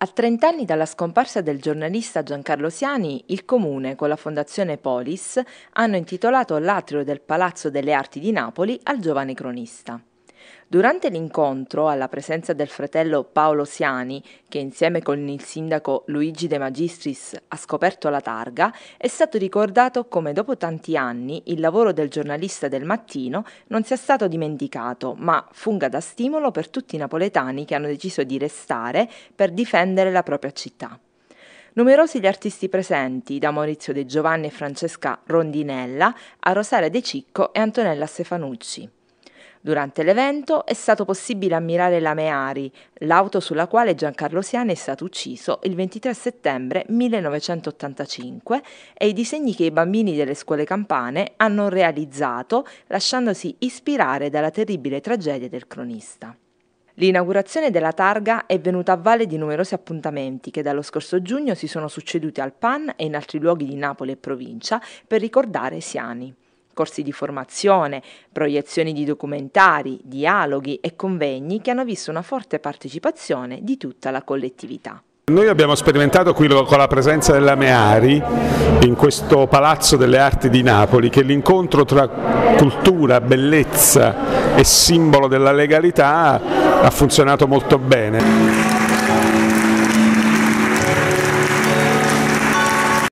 A trent'anni dalla scomparsa del giornalista Giancarlo Siani, il Comune con la Fondazione Polis hanno intitolato l'atrio del Palazzo delle Arti di Napoli al giovane cronista. Durante l'incontro, alla presenza del fratello Paolo Siani, che insieme con il sindaco Luigi De Magistris ha scoperto la targa, è stato ricordato come dopo tanti anni il lavoro del giornalista del mattino non sia stato dimenticato, ma funga da stimolo per tutti i napoletani che hanno deciso di restare per difendere la propria città. Numerosi gli artisti presenti, da Maurizio De Giovanni e Francesca Rondinella a Rosaria De Cicco e Antonella Stefanucci. Durante l'evento è stato possibile ammirare la Meari, l'auto sulla quale Giancarlo Siani è stato ucciso il 23 settembre 1985, e i disegni che i bambini delle scuole campane hanno realizzato lasciandosi ispirare dalla terribile tragedia del cronista. L'inaugurazione della targa è venuta a valle di numerosi appuntamenti che dallo scorso giugno si sono succeduti al PAN e in altri luoghi di Napoli e provincia per ricordare Siani percorsi di formazione, proiezioni di documentari, dialoghi e convegni che hanno visto una forte partecipazione di tutta la collettività. Noi abbiamo sperimentato qui con la presenza della Meari in questo Palazzo delle Arti di Napoli che l'incontro tra cultura, bellezza e simbolo della legalità ha funzionato molto bene.